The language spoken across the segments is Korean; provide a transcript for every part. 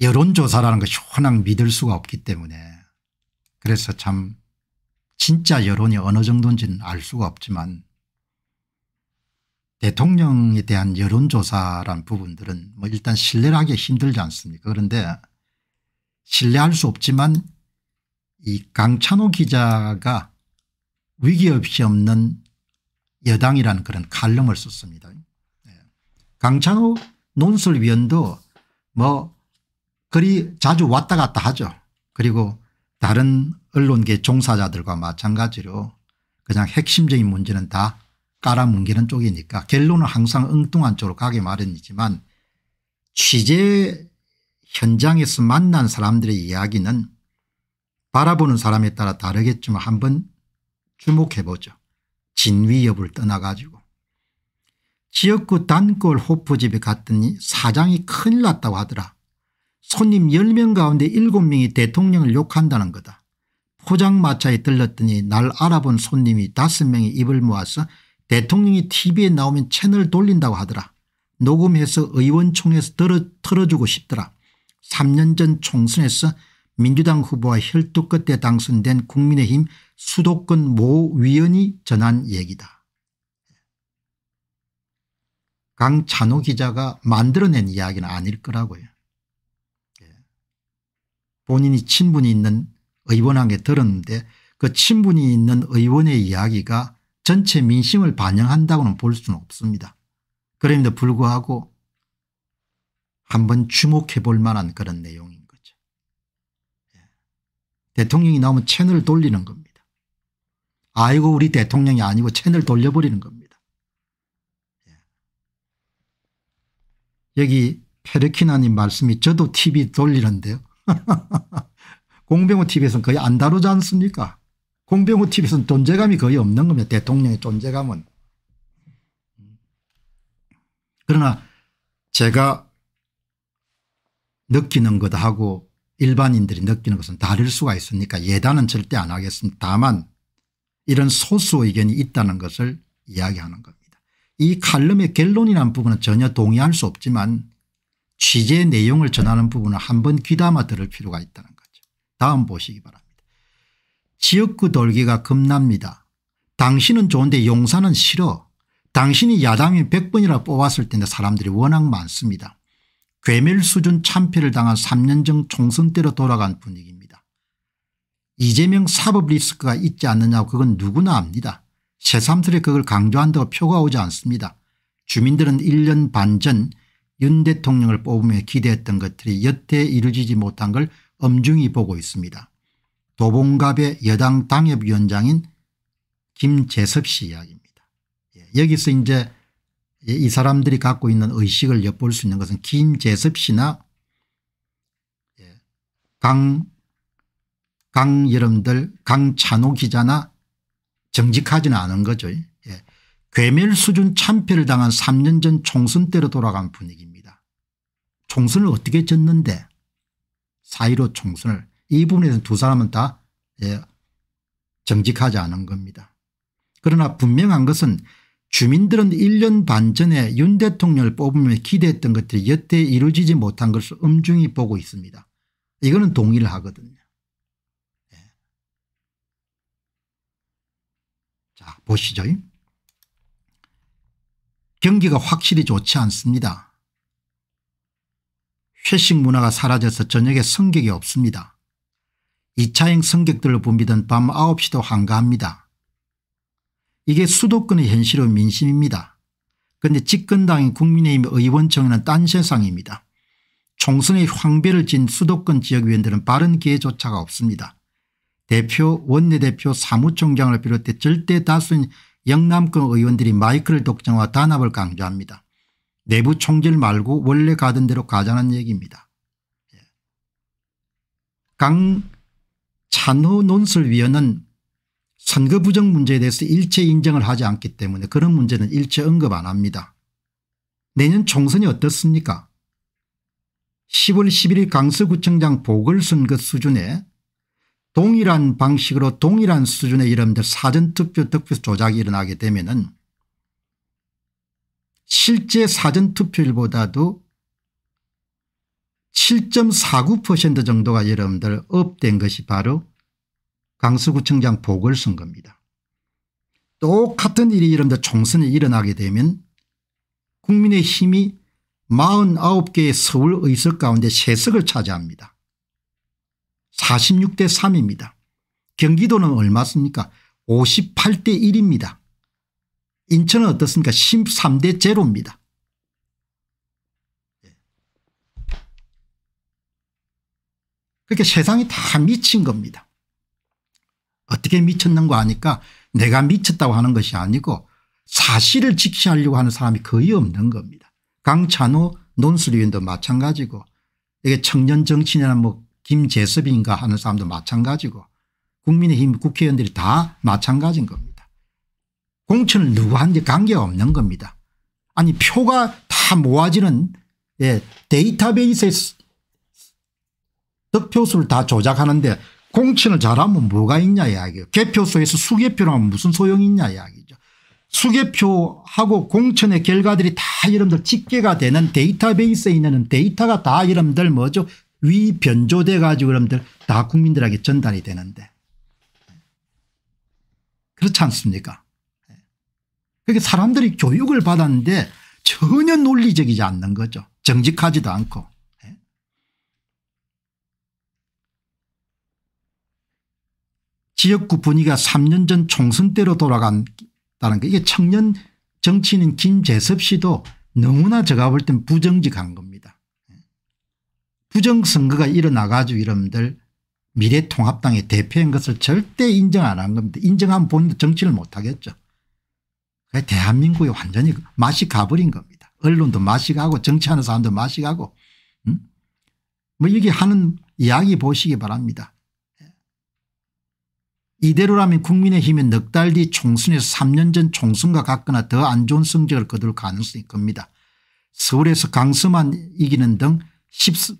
여론조사라는 것이 워낙 믿을 수가 없기 때문에 그래서 참 진짜 여론이 어느 정도인지는 알 수가 없지만 대통령에 대한 여론조사란 부분들은 뭐 일단 신뢰를 하기 힘들지 않습니까 그런데 신뢰할 수 없지만 이 강찬호 기자가 위기 없이 없는 여당이라는 그런 칼럼을 썼습니다. 네. 강찬호 논술위원도뭐 그리 자주 왔다 갔다 하죠. 그리고 다른 언론계 종사자들과 마찬가지로 그냥 핵심적인 문제는 다 깔아뭉개는 쪽이니까 결론은 항상 엉뚱한 쪽으로 가게 마련이지만 취재 현장에서 만난 사람들의 이야기는 바라보는 사람에 따라 다르겠지만 한번 주목해보죠. 진위 여부를 떠나가지고 지역구 단골 호프집에 갔더니 사장이 큰일 났다고 하더라. 손님 10명 가운데 7명이 대통령을 욕한다는 거다. 포장마차에 들렀더니 날 알아본 손님이 5명이 입을 모아서 대통령이 tv에 나오면 채널 돌린다고 하더라. 녹음해서 의원총회에서 들어, 틀어주고 싶더라. 3년 전 총선에서 민주당 후보와 혈투 끝에 당선된 국민의힘 수도권 모 위원이 전한 얘기다. 강찬호 기자가 만들어낸 이야기는 아닐 거라고요. 본인이 친분이 있는 의원에게 들었는데 그 친분이 있는 의원의 이야기가 전체 민심을 반영한다고는 볼 수는 없습니다. 그럼에도 불구하고 한번 주목해 볼 만한 그런 내용인 거죠. 예. 대통령이 나오면 채널 돌리는 겁니다. 아이고 우리 대통령이 아니고 채널 돌려버리는 겁니다. 예. 여기 페르키나님 말씀이 저도 TV 돌리는데요. 공병호 TV에서는 거의 안 다루지 않습니까? 공병호 TV에서는 존재감이 거의 없는 겁니다. 대통령의 존재감은. 그러나 제가 느끼는 것하고 일반인들이 느끼는 것은 다를 수가 있으니까 예단은 절대 안 하겠습니다. 다만 이런 소수 의견이 있다는 것을 이야기하는 겁니다. 이 칼럼의 결론이라 부분은 전혀 동의할 수 없지만 취재 내용을 전하는 부분을 한번 귀담아 들을 필요가 있다는 거죠. 다음 보시기 바랍니다. 지역구 그 돌기가 겁납니다. 당신은 좋은데 용사는 싫어. 당신이 야당이 1 0 0번이나 뽑았을 텐데 사람들이 워낙 많습니다. 괴멸 수준 참패를 당한 3년 전 총선 때로 돌아간 분위기입니다. 이재명 사법 리스크가 있지 않느냐고 그건 누구나 압니다. 새삼스레 그걸 강조한다고 표가 오지 않습니다. 주민들은 1년 반전 윤 대통령을 뽑으며 기대했던 것들이 여태 이루어지지 못한 걸 엄중히 보고 있습니다. 도봉갑의 여당 당협위원장인 김재섭 씨 이야기입니다. 예, 여기서 이제 이 사람들이 갖고 있는 의식을 엿볼 수 있는 것은 김재섭 씨나 예, 강, 강 여러분들 강찬호 기자나 정직하지는 않은 거죠. 괴멸 수준 참패를 당한 3년 전 총선 때로 돌아간 분위기입니다. 총선을 어떻게 졌는데 4.15 총선을 이 부분에서는 두 사람은 다 예, 정직하지 않은 겁니다. 그러나 분명한 것은 주민들은 1년 반 전에 윤 대통령을 뽑으며 기대했던 것들이 여태 이루어지지 못한 것을 엄중히 보고 있습니다. 이거는 동의를 하거든요. 예. 자 보시죠. 경기가 확실히 좋지 않습니다. 회식 문화가 사라져서 저녁에 성격이 없습니다. 2차행 성격들로 붐비던 밤 9시도 한가합니다. 이게 수도권의 현실의 민심입니다. 그런데 집권당인 국민의힘 의원청에는 딴 세상입니다. 총선의 황배를 진 수도권 지역위원들은 바른 기회조차가 없습니다. 대표 원내대표 사무총장을 비롯해 절대 다수인 영남권 의원들이 마이크를 독점화 단합을 강조합니다. 내부 총질 말고 원래 가던 대로 가자는 얘기입니다. 예. 강찬호 논술위원은 선거 부정 문제에 대해서 일체 인정을 하지 않기 때문에 그런 문제는 일체 언급 안 합니다. 내년 총선이 어떻습니까 10월 11일 강서구청장 보궐선거 수준의 동일한 방식으로 동일한 수준의 이름들 사전투표 득표 조작이 일어나게 되면 은 실제 사전투표율보다도 7.49% 정도가 여러분들 업된 것이 바로 강서구청장 보궐선거입니다. 똑같은 일이 여러분들 총선에 일어나게 되면 국민의힘이 49개의 서울의석 가운데 3석을 차지합니다. 46대 3입니다. 경기도는 얼마 씁니까 58대 1입니다. 인천은 어떻습니까 13대 0입니다. 예. 그렇게 세상이 다 미친 겁니다. 어떻게 미쳤는가 하니까 내가 미쳤다고 하는 것이 아니고 사실을 직시하려고 하는 사람이 거의 없는 겁니다. 강찬호 논술위원도 마찬가지고 이게 청년 정치냐 뭐 김재섭인가 하는 사람도 마찬가지고 국민의힘 국회의원들이 다 마찬가지인 겁니다. 공천을 누구한테 관계없는 겁니다. 아니 표가 다 모아지는 예, 데이터베이스에 득표수를 다 조작하는데 공천을 잘하면 뭐가 있냐 이야기예요. 개표소에서 수개표라면 무슨 소용이 있냐 이야기죠. 수개표하고 공천의 결과들이 다 여러분들 집계가 되는 데이터베이스에 있는 데이터가 다 여러분들 뭐죠 위변조돼 가지고 여러분들 다 국민들에게 전달이 되는데 그렇지 않습니까 그러니 사람들이 교육을 받았는데 전혀 논리적이지 않는 거죠 정직하지도 않고 지역구 분위기가 3년 전 총선 때로 돌아간다는 게 이게 청년 정치인 김재섭 씨도 너무나 제가 볼 땐 부정직한 겁니다. 부정선거가 일어나가지고 이러분들 미래통합당의 대표인 것을 절대 인정 안 한 겁니다. 인정하면 본인도 정치를 못하겠죠. 대한민국이 완전히 그 맛이 가버린 겁니다. 언론도 맛이 가고 정치하는 사람도 맛이 가고 음? 뭐 이게 하는 이야기 보시기 바랍니다. 예. 이대로라면 국민의힘은 넉달 뒤 총선에서 3년 전 총선과 같거나 더 안 좋은 성적을 거둘 가능성이 큽니다. 서울에서 강서만 이기는 등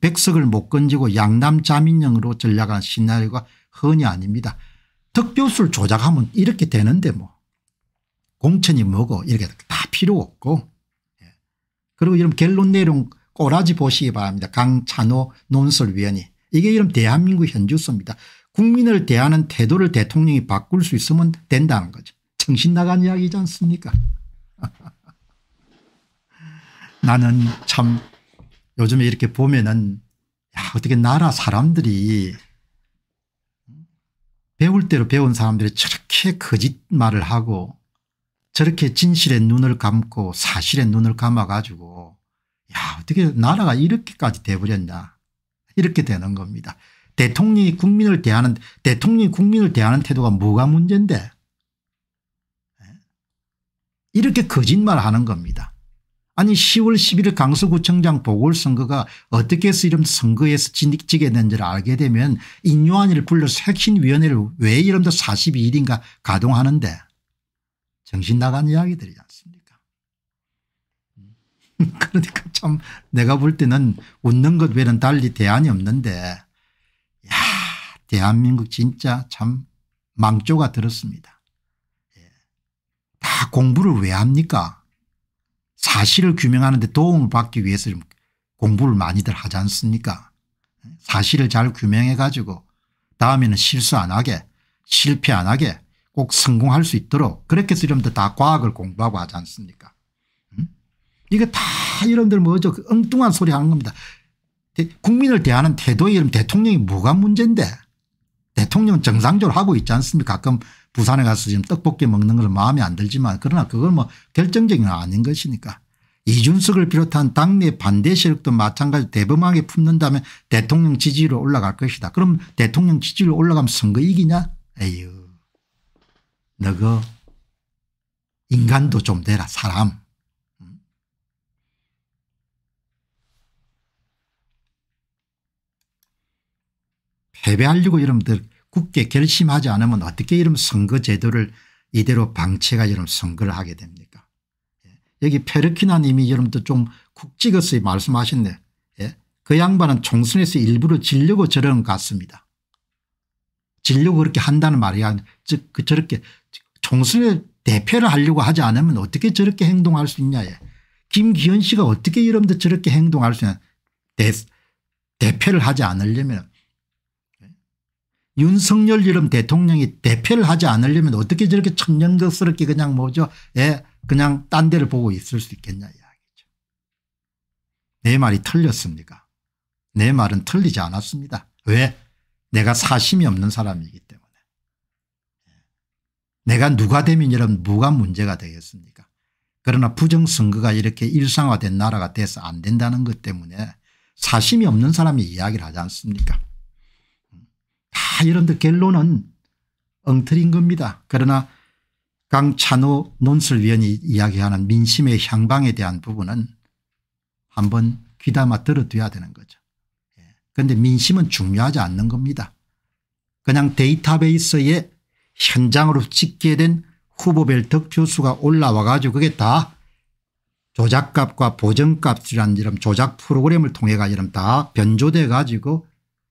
백석을 못 건지고 양남 자민령으로 전략한 시나리오가 흔히 아닙니다. 득표수를 조작하면 이렇게 되는데 뭐 공천이 뭐고 이렇게 다 필요 없고 예. 그리고 이런 결론 내용 꼬라지 보시기 바랍니다. 강찬호 논설위원이 이게 이런 대한민국 현주소입니다. 국민을 대하는 태도를 대통령이 바꿀 수 있으면 된다는 거죠. 정신 나간 이야기지 않습니까 나는 참 요즘에 이렇게 보면은 야 어떻게 나라 사람들이 배울 대로 배운 사람들이 저렇게 거짓말을 하고 저렇게 진실의 눈을 감고 사실의 눈을 감아가지고 야 어떻게 나라가 이렇게까지 돼버렸냐 이렇게 되는 겁니다. 대통령이 국민을 대하는 대통령이 국민을 대하는 태도가 뭐가 문제인데 예? 이렇게 거짓말하는 겁니다. 아니 10월 11일 강서구청장 보궐선거가 어떻게 해서 이런 선거에서 진 지게 된지를 알게 되면 인요한이를 불러서 핵심위원회를왜 이름도 42일인가 가동하는데 정신 나간 이야기들이지 않습니까 음. 그러니까 참 내가 볼 때는 웃는 것 외에는 달리 대안이 없는데 야 대한민국 진짜 참 망조가 들었습니다. 예. 다 공부를 왜 합니까 사실을 규명하는 데 도움을 받기 위해서 공부를 많이들 하지 않습니까 사실을 잘 규명해 가지고 다음에는 실수 안 하게 실패 안 하게 꼭 성공할 수 있도록 그렇게 해서 여러분들 다 과학을 공부하고 하지 않습니까 음? 이거다 여러분들 뭐죠 엉뚱한 소리 하는 겁니다. 국민을 대하는 태도에 대통령이 뭐가 문제인데 대통령 정상적으로 하고 있지 않습니까 가끔 부산에 가서 지금 떡볶이 먹는 걸 마음에 안 들지만 그러나 그걸 뭐 결정적인 건 아닌 것이니까 이준석을 비롯한 당내 반대 세력도 마찬가지 대범하게 품는다면 대통령 지지로 올라갈 것이다. 그럼 대통령 지지로 올라가면 선거 이기냐 에휴 너거 인간도 좀 되라 사람 패배하려고 여러분들 굳게 결심하지 않으면 어떻게 이런 선거 제도를 이대로 방치가 이런 선거를 하게 됩니까 예. 여기 페르키나 님이 여러분들 좀쿡 찍어서 말씀하셨네 예? 그 양반은 총선에서 일부러 질려고 저런 같습니다. 질려고 그렇게 한다는 말이 아니그 저렇게 총선에 대표를 하려고 하지 않으면 어떻게 저렇게 행동할 수 있냐 예. 김기현 씨가 어떻게 여러분들 저렇게 행동할 수 있냐 대, 대표를 하지 않으려면 윤석열 이름 대통령이 대표를 하지 않으려면 어떻게 저렇게 청년덕스럽게 그냥 뭐죠 예 그냥 딴 데를 보고 있을 수 있겠냐 이야기죠. 내 말이 틀렸습니까 내 말은 틀리지 않았습니다. 왜 내가 사심이 없는 사람이기 때문에 예. 내가 누가 되면 이런 무가 문제가 되겠습니까 그러나 부정선거가 이렇게 일상화된 나라가 돼서 안 된다는 것 때문에 사심이 없는 사람이 이야기를 하지 않습니까 여러분 결론은 엉터리인 겁니다. 그러나 강찬호 논술위원이 이야기하는 민심의 향방에 대한 부분은 한번 귀담아 들어둬야 되는 거죠. 예. 그런데 민심은 중요하지 않는 겁니다. 그냥 데이터베이스에 현장으로 집계된 후보별 득표수가 올라와 가지고 그게 다 조작값과 보정값이라는 이런 조작 프로그램을 통해 가지고 다 변조돼 가지고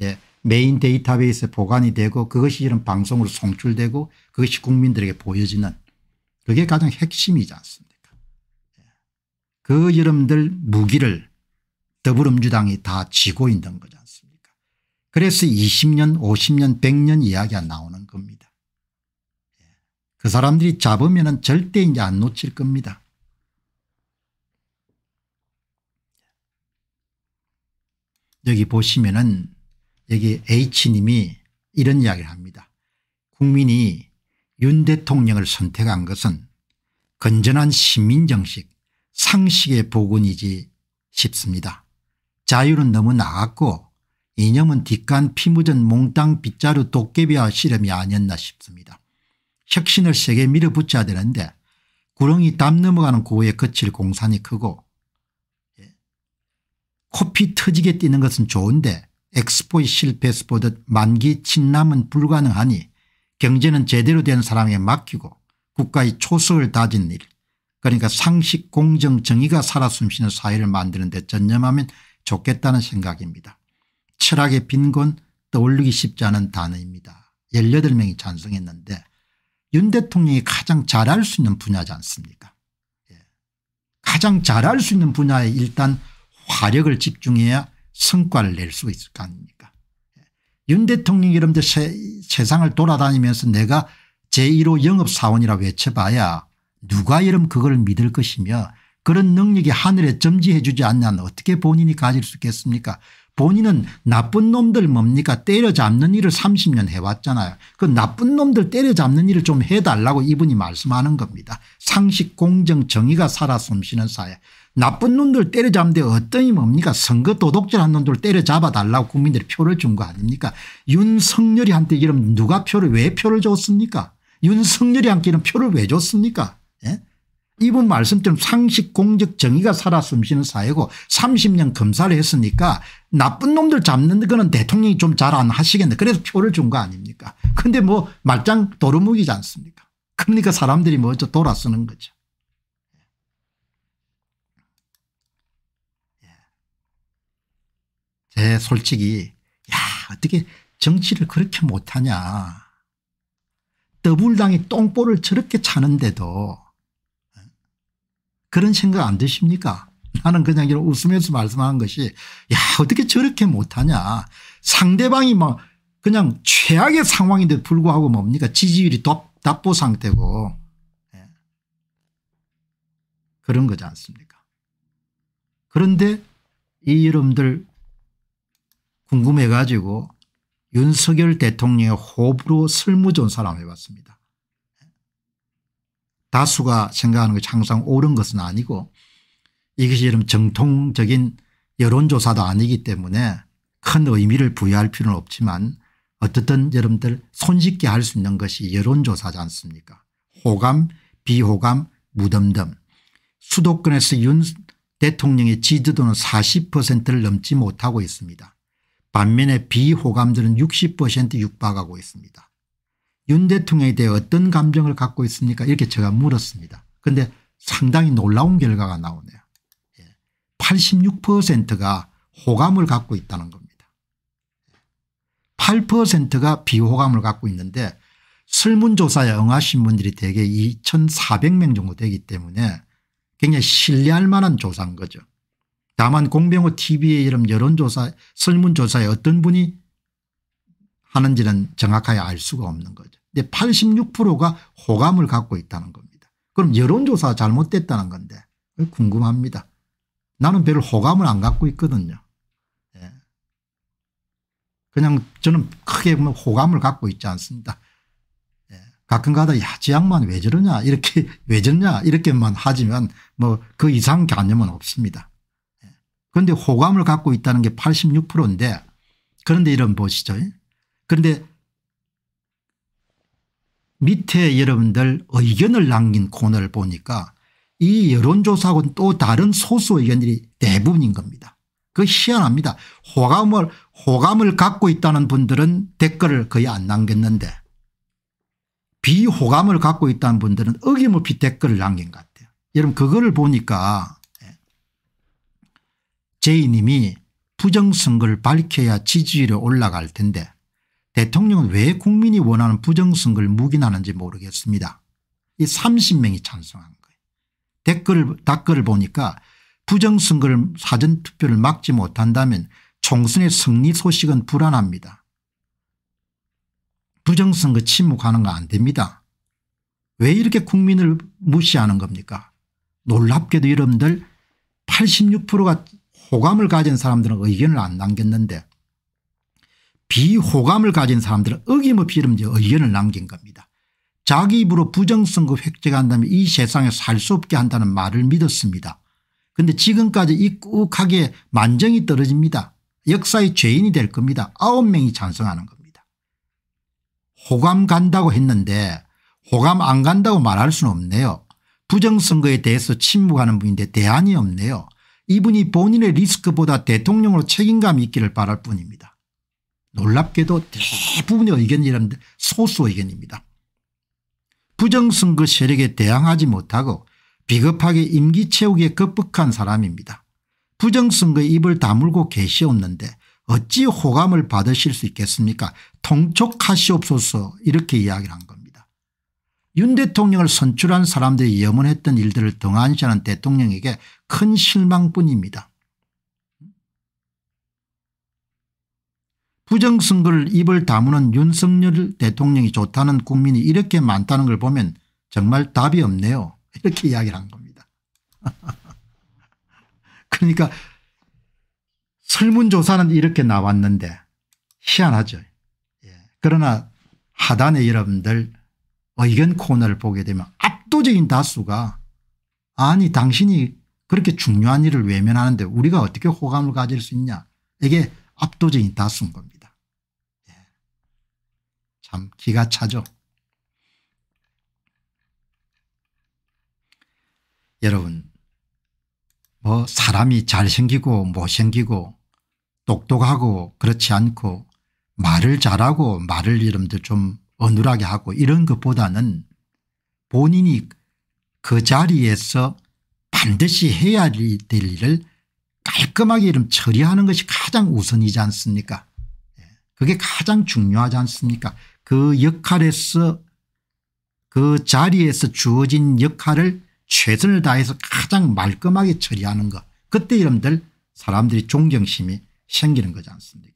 예, 메인 데이터베이스에 보관이 되고 그것이 이런 방송으로 송출되고 그것이 국민들에게 보여지는 그게 가장 핵심이지 않습니까 예. 그 여러분들 무기를 더불어민주당이 다지고 있는 거지 않습니까 그래서 20년 50년 100년 이야기가 나오는 겁니다 예. 그 사람들이 잡으면 절대 이제 안 놓칠 겁니다 여기 보시면은 여기 H님이 이런 이야기를 합니다. 국민이 윤 대통령을 선택한 것은 건전한 시민정식 상식의 복원이지 싶습니다. 자유는 너무 나갔고 이념은 뒷간 피묻은 몽땅 빗자루 도깨비와 씨름이 아니었나 싶습니다. 혁신을 세게 밀어붙여야 되는데 구렁이 담 넘어가는 고에 거칠 공산이 크고 예, 코피 터지게 뛰는 것은 좋은데 엑스포의 실패에서 보듯 만기 친남은 불가능하니 경제는 제대로 된 사람에 맡기고 국가의 초석을 다진 일 그러니까 상식 공정 정의가 살아 숨쉬는 사회를 만드는 데 전념하면 좋겠다는 생각입니다. 철학의 빈곤 떠올리기 쉽지 않은 단어입니다. 18명이 찬성했는데 윤 대통령이 가장 잘할 수 있는 분야지 않습니까 예. 가장 잘할 수 있는 분야에 일단 화력을 집중해야 성과를 낼 수 있을 거 아닙니까 윤 대통령이 여러분들 세, 상을 돌아다니면서 내가 제1호 영업사원이라 외쳐봐야 누가 여러분 그걸 믿을 것이며 그런 능력이 하늘에 점지해 주지 않냐는 어떻게 본인이 가질 수 있겠습니까 본인은 나쁜 놈들 뭡니까 때려잡는 일을 30년 해왔잖아요. 그 나쁜 놈들 때려잡는 일을 좀 해달라고 이분이 말씀하는 겁니다. 상식 공정 정의가 살아 숨쉬는 사회. 나쁜 놈들 때려잡는데 어떤이 뭡니까 선거 도둑질한 놈들 때려잡아 달라고 국민들이 표를 준 거 아닙니까 윤석열이한테 이름 누가 표를 왜 표를 줬습니까 윤석열이한테는 이 표를 왜 줬습니까 예? 이분 말씀처럼 상식 공적 정의가 살아 숨쉬는 사회고 30년 검사를 했으니까 나쁜 놈들 잡는 거는 대통령이 좀 잘 안 하시겠네. 그래서 표를 준 거 아닙니까 근데 뭐 말짱 도루묵이지 않습니까 그러니까 사람들이 먼저 뭐 돌아 쓰는 거죠. 예. 제 솔직히 야 어떻게 정치를 그렇게 못하냐 더불당이 똥볼을 저렇게 차는데도 그런 생각 안 드십니까? 나는 그냥 이런 웃으면서 말씀하 것이 야 어떻게 저렇게 못하냐 상대방이 막 그냥 최악의 상황인데 불구하고 뭡니까 지지율이 답보 상태고 예. 그런 거지 않습니까 그런데 이 여러분들 궁금해 가지고 윤석열 대통령의 호불호 설무조사를 해봤습니다. 다수가 생각하는 것이 항상 옳은 것은 아니고 이것이 여러 정통적인 여론조사도 아니기 때문에 큰 의미를 부여할 필요는 없지만 어떻든 여러분들 손쉽게 할 수 있는 것이 여론조사지 않습니까 호감 비호감 무덤덤 수도권에서 윤 대통령의 지지도는 40%를 넘지 못하고 있습니다. 반면에 비호감들은 60% 육박하고 있습니다. 윤 대통령에 대해 어떤 감정을 갖고 있습니까 이렇게 제가 물었습니다. 그런데 상당히 놀라운 결과가 나오네요. 86%가 예. 호감을 갖고 있다는 겁니다. 8%가 비호감을 갖고 있는데 설문조사에 응하신 분들이 대개 2,400명 정도 되기 때문에 굉장히 신뢰할 만한 조사인 거죠. 다만 공병호 tv의 이런 여론조사 설문조사에 어떤 분이 하는지는 정확하게 알 수가 없는 거죠. 근데 86%가 호감을 갖고 있다는 겁니다. 그럼 여론조사 잘못됐다는 건데 궁금합니다. 나는 별 호감을 안 갖고 있거든요. 예. 그냥 저는 크게 보면 호감을 갖고 있지 않습니다. 예. 가끔가다 야 지향만 왜 저러냐 이렇게 왜 저러냐 이렇게만 하지만 뭐 그 이상 개념은 없습니다. 예. 그런데 호감을 갖고 있다는 게 86%인데 그런데 이런 보시죠. 그런데 밑에 여러분들 의견을 남긴 코너를 보니까 이 여론조사하고는 또 다른 소수 의견들이 대부분인 겁니다. 그 희한합니다. 호감을 호감을 갖고 있다는 분들은 댓글을 거의 안 남겼는데 비호감을 갖고 있다는 분들은 어김없이 댓글을 남긴 것 같아요. 여러분 그거를 보니까 예, 제이님이 부정선거를 밝혀야 지지율이 올라갈 텐데 대통령은 왜 국민이 원하는 부정선거를 묵인하는지 모르겠습니다. 이 30명이 찬성한 거예요. 댓글을, 댓글을 보니까 부정선거를 사전투표를 막지 못한다면 총선의 승리 소식은 불안합니다. 부정선거 침묵하는 거 안 됩니다. 왜 이렇게 국민을 무시하는 겁니까 놀랍게도 여러분들 86%가 호감을 가진 사람들은 의견을 안 남겼는데 비호감을 가진 사람들은 어김없이 이런 의견을 남긴 겁니다. 자기 입으로 부정선거 획득 한다면 이 세상에 살 수 없게 한다는 말을 믿었습니다. 그런데 지금까지 입국하게 만정이 떨어집니다. 역사의 죄인이 될 겁니다. 아홉 명이 찬성하는 겁니다. 호감 간다고 했는데 호감 안 간다고 말할 수는 없네요. 부정선거에 대해서 침묵하는 분인데 대안이 없네요. 이분이 본인의 리스크보다 대통령으로 책임감 이 있기를 바랄 뿐입니다. 놀랍게도 대부분의 의견이라는 소수 의견입니다. 부정선거 세력에 대항하지 못하고 비겁하게 임기 채우기에 급박한 사람입니다. 부정선거의 입을 다물고 계시옵는데 어찌 호감을 받으실 수 있겠습니까 통촉하시옵소서 이렇게 이야기를 한 겁니다. 윤 대통령을 선출한 사람들이 염원했던 일들을 등한시하는 대통령에게 큰 실망뿐입니다. 부정선거를 입을 다무는 윤석열 대통령이 좋다는 국민이 이렇게 많다는 걸 보면 정말 답이 없네요. 이렇게 이야기를 한 겁니다. 그러니까 설문조사는 이렇게 나왔는데 희한하죠. 예. 그러나 하단에 여러분들 의견 어, 코너를 보게 되면 압도적인 다수가 아니 당신이 그렇게 중요한 일을 외면하는데 우리가 어떻게 호감을 가질 수 있냐 이게 압도적인 다수인 겁니다. 예. 참 기가 차죠. 여러분 뭐 사람이 잘생기고 못생기고 똑똑하고 그렇지 않고 말을 잘하고 말을 이름도 좀 어눌하게 하고 이런 것보다는 본인이 그 자리에서 반드시 해야 될 일을 깔끔하게 이름 처리하는 것이 가장 우선이지 않습니까 예, 그게 가장 중요하지 않습니까 그 역할에서 그 자리에서 주어진 역할을 최선을 다해서 가장 말끔하게 처리하는 것 그때 이름들 사람들이 존경심이 생기는 거지 않습니까